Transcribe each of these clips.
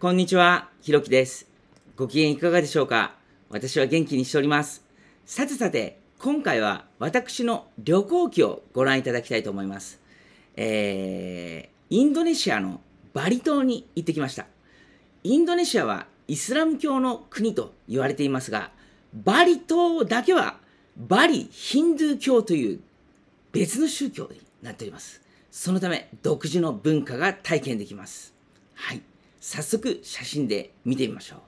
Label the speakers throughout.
Speaker 1: こんにちは、ひろきです。ご機嫌いかがでしょうか私は元気にしております。さてさて、今回は私の旅行記をご覧いただきたいと思います。えー、インドネシアのバリ島に行ってきました。インドネシアはイスラム教の国と言われていますが、バリ島だけはバリ・ヒンドゥー教という別の宗教になっております。そのため、独自の文化が体験できます。はい。早速写真で見てみましょう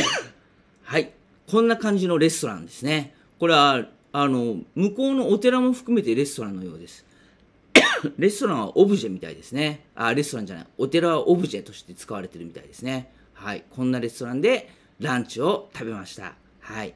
Speaker 1: はいこんな感じのレストランですねこれはあの向こうのお寺も含めてレストランのようです レストランはオブジェみたいですねあレストランじゃないお寺はオブジェとして使われてるみたいですねはいこんなレストランでランチを食べましたはい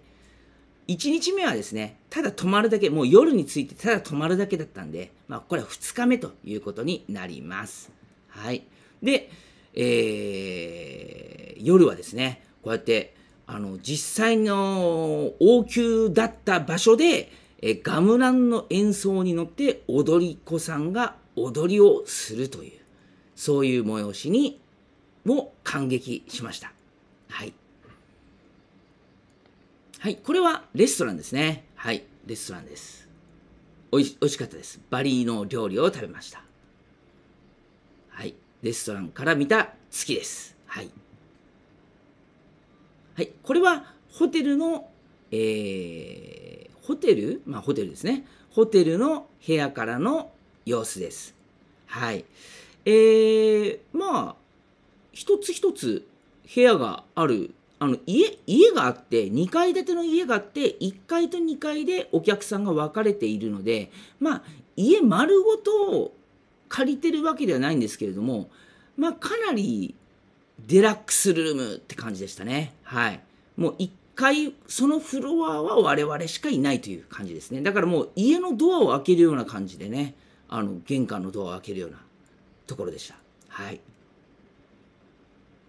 Speaker 1: 1日目はですね、ただ泊まるだけ、もう夜についてただ泊まるだけだったんで、まあ、これは2日目ということになります。はい。で、えー、夜はですね、こうやって、あの、実際の王宮だった場所で、えガムランの演奏に乗って踊り子さんが踊りをするという、そういう催しにも感激しました。はい。はい、これはレストランですね。はい、レストランです。おい美味しかったです。バリーの料理を食べました。はい、レストランから見た月です。はい。はい、これはホテルの、えー、ホテルまあホテルですね。ホテルの部屋からの様子です。はい。えー、まあ、一つ一つ部屋があるあの家家があって2階建ての家があって1階と2階でお客さんが分かれているのでまあ家丸ごとを借りてるわけではないんですけれどもまあかなりデラックスルームって感じでしたねはいもう1階そのフロアは我々しかいないという感じですねだからもう家のドアを開けるような感じでねあの玄関のドアを開けるようなところでしたはい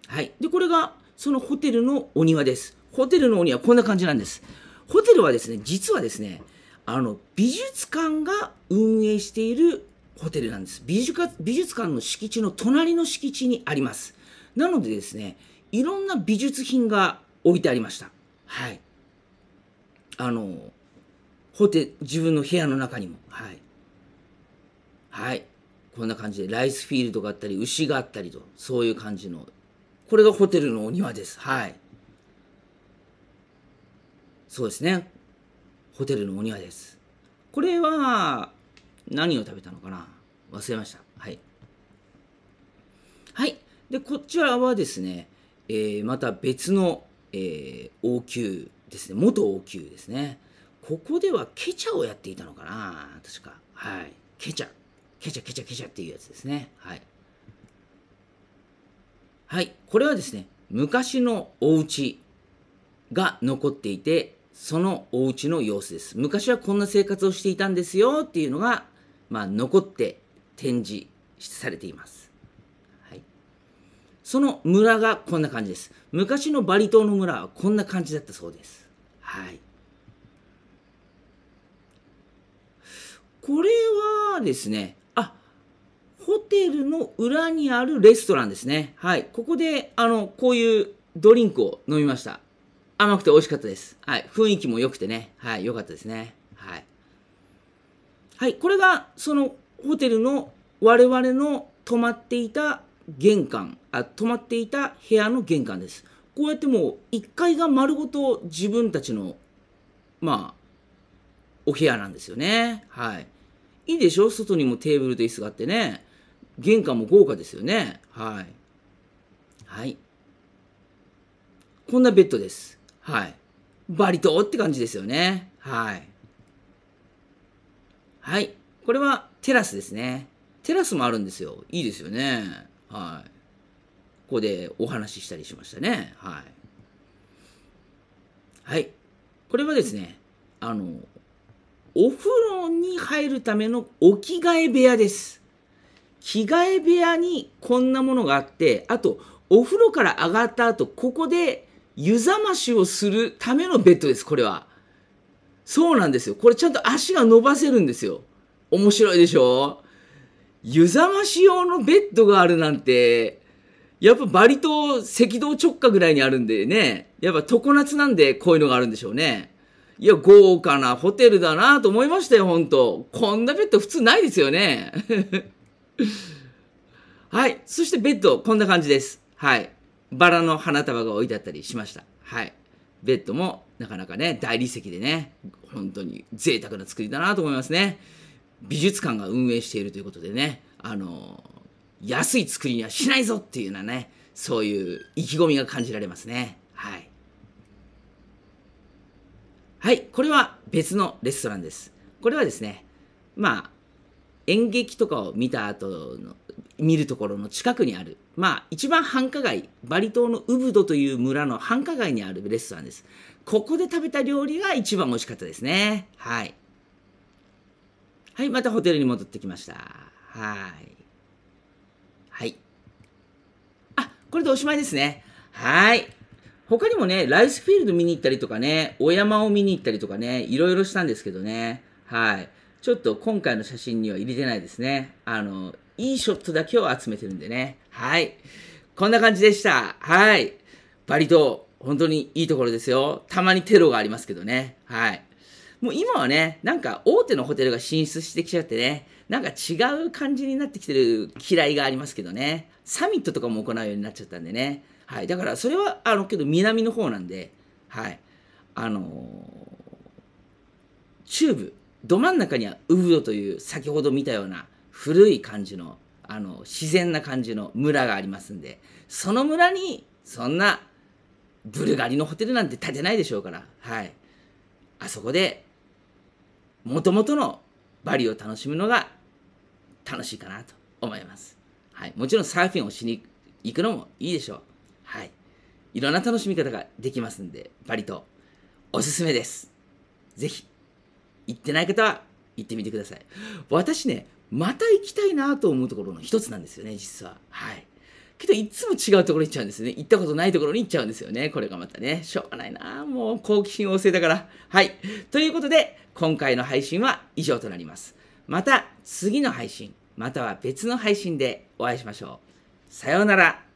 Speaker 1: はいでこれがそのホテルのお庭です。ホテルのお庭、こんな感じなんです。ホテルはですね、実はですね、あの、美術館が運営しているホテルなんです。美術美術館の敷地の隣の敷地にあります。なのでですね、いろんな美術品が置いてありました。はい。あの、ホテル、自分の部屋の中にも。はい。はい。こんな感じで、ライスフィールドがあったり、牛があったりと、そういう感じのこれがホテルのお庭です。はい。そうですね。ホテルのお庭です。これは、何を食べたのかな忘れました。はい。はい。で、こちらはですね、えー、また別の、えー、王宮ですね。元王宮ですね。ここではケチャをやっていたのかな確か。はい。ケチャ。ケチャケチャケチャっていうやつですね。はい。はい、これはですね、昔のお家が残っていて、そのお家の様子です。昔はこんな生活をしていたんですよっていうのが、まあ、残って展示されています。はい、その村がこんな感じです。昔のバリ島の村はこんな感じだったそうです。はい。これはですね、ホテルの裏にあるレストランですね。はい。ここで、あの、こういうドリンクを飲みました。甘くて美味しかったです。はい。雰囲気も良くてね。はい。良かったですね。はい。はい。これが、その、ホテルの我々の泊まっていた玄関、あ、泊まっていた部屋の玄関です。こうやってもう、1階が丸ごと自分たちの、まあ、お部屋なんですよね。はい。いいでしょ外にもテーブルと椅子があってね。玄関も豪華ですよね。はい。はい。こんなベッドです。はい。バリ島って感じですよね。はい。はい。これはテラスですね。テラスもあるんですよ。いいですよね。はい。ここでお話ししたりしましたね。はい。はい。これはですね、あの、お風呂に入るための置き替え部屋です。着替え部屋にこんなものがあって、あと、お風呂から上がった後、ここで湯冷ましをするためのベッドです、これは。そうなんですよ。これちゃんと足が伸ばせるんですよ。面白いでしょ湯冷まし用のベッドがあるなんて、やっぱバリ島赤道直下ぐらいにあるんでね、やっぱ常夏なんでこういうのがあるんでしょうね。いや、豪華なホテルだなと思いましたよ、ほんと。こんなベッド普通ないですよね。はい。そしてベッド、こんな感じです。はい。バラの花束が置いてあったりしました。はい。ベッドもなかなかね、大理石でね、本当に贅沢な作りだなと思いますね。美術館が運営しているということでね、あのー、安い作りにはしないぞっていうようなね、そういう意気込みが感じられますね。はい。はい、これは別のレストランです。これはですね、まあ、演劇とかを見た後の見るところの近くにある、まあ、一番繁華街、バリ島のウブドという村の繁華街にあるレストランです。ここで食べた料理が一番美味しかったですね。はい。はい、またホテルに戻ってきました。はい。はい。あ、これでおしまいですね。はい。他にもね、ライスフィールド見に行ったりとかね、お山を見に行ったりとかね、いろいろしたんですけどね。はい。ちょっと今回の写真には入れてないですね。あの、いいショットだけを集めてるんでね。はい。こんな感じでした。はい。バリ島、本当にいいところですよ。たまにテロがありますけどね。はい。もう今はね、なんか大手のホテルが進出してきちゃってね、なんか違う感じになってきてる嫌いがありますけどね。サミットとかも行うようになっちゃったんでね。はい。だからそれは、あの、けど南の方なんで、はい。あのー、中部、ど真ん中にはウブドという先ほど見たような古い感じのあの自然な感じの村がありますんでその村にそんなブルガリのホテルなんて建てないでしょうからはいあそこでもともとのバリを楽しむのが楽しいかなと思います、はい、もちろんサーフィンをしに行くのもいいでしょうはいいろんな楽しみ方ができますんでバリとおすすめです是非行ってない方は行ってみてください。私ね、また行きたいなと思うところの一つなんですよね、実は。はい。けど、いつも違うところに行っちゃうんですよね。行ったことないところに行っちゃうんですよね。これがまたね、しょうがないなもう好奇心旺盛だから。はい。ということで、今回の配信は以上となります。また次の配信、または別の配信でお会いしましょう。さようなら。